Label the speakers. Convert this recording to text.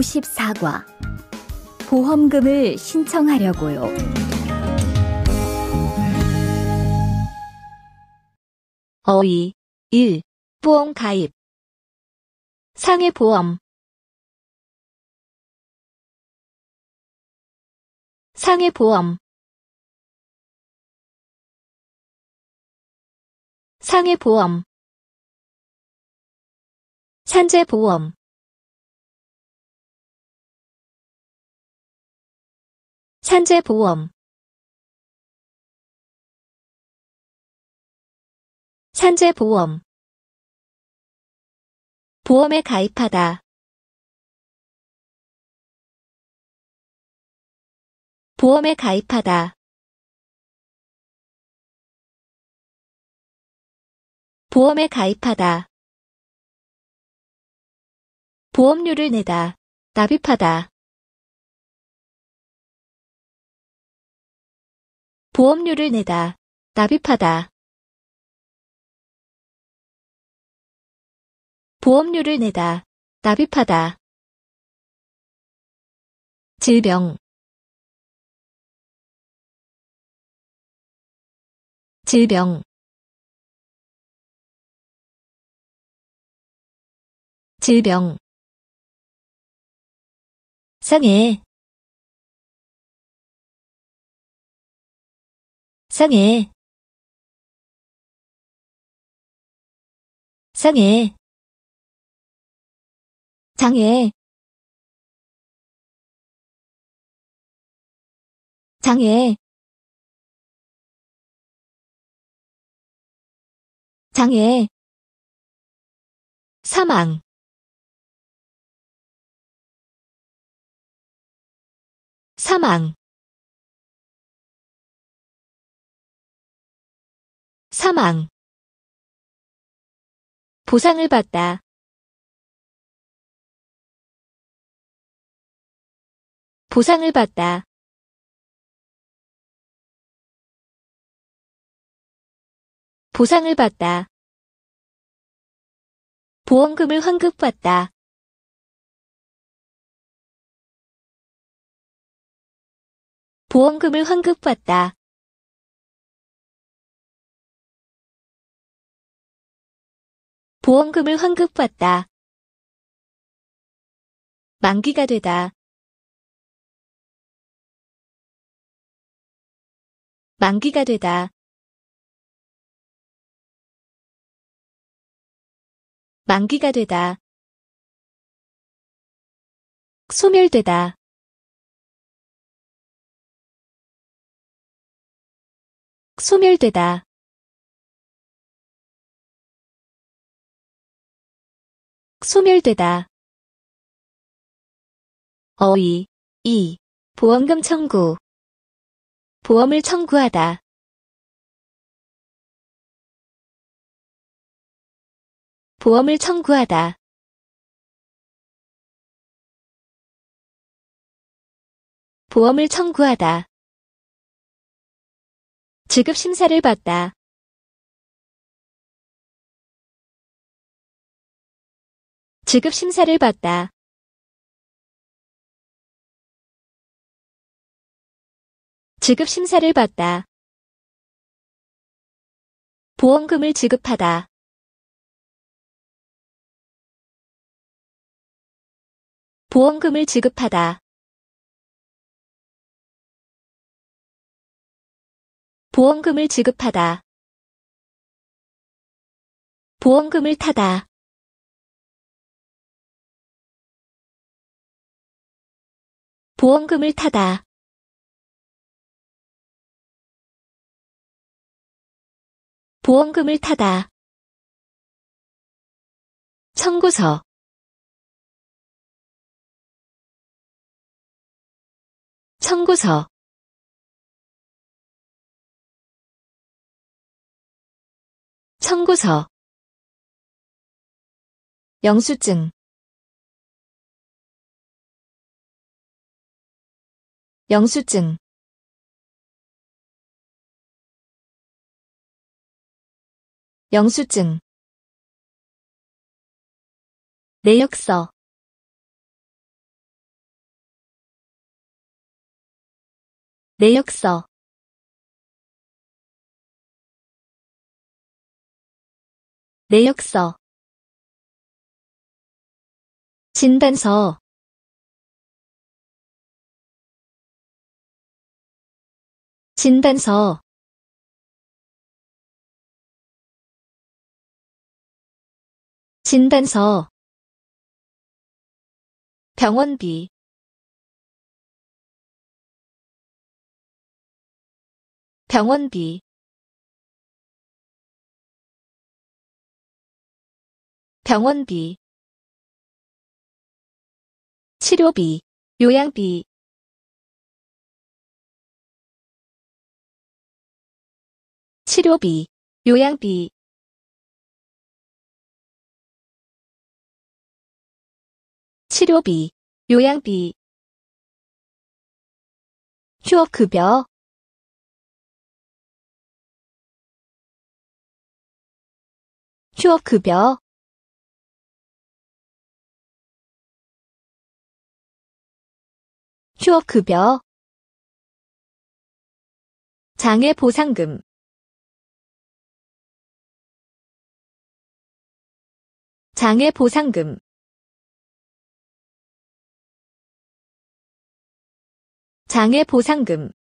Speaker 1: 54과 보험금을 신청하려고요. 어휘 1. 보험 가입 상해보험 상해보험 상해보험 산재보험 산재보험 산재보험 보험에 가입하다 보험에 가입하다 보험에 가입하다 보험료를 내다 납입하다 보험료를 내다, 납입하다. 보험료를 내다, 납입하다. 질병 질병 질병 상해 상해 상해 장해장해장해 사망 사망 사망 보상을 받다 보상을 받다 보상을 받다 보험금을 환급받다 보험금을 환급받다 보험금을 환급받다. 만기가 되다. 만기가 되다. 만기가 되다. 소멸되다. 소멸되다. 소멸되다. 어이, 2. 보험금 청구. 보험을 청구하다. 보험을 청구하다. 보험을 청구하다. 지급 심사를 받다. 지급 심사를 받다. 지급 심사를 받다. 보험금을 지급하다. 보험금을 지급하다. 보험금을 지급하다. 보험금을 타다. 보험금을 타다. 보험금을 타다. 청구서 청구서 청구서 영수증 영수증 영수증 내역서 내역서 내역서 진단서 진단서 진단서 병원비 병원비 병원비 치료비 요양비 치료비, 요양비 치료비, 요양비 휴업급여 휴업급여 휴업급여 장애보상금 장애 보상금 장애 보상금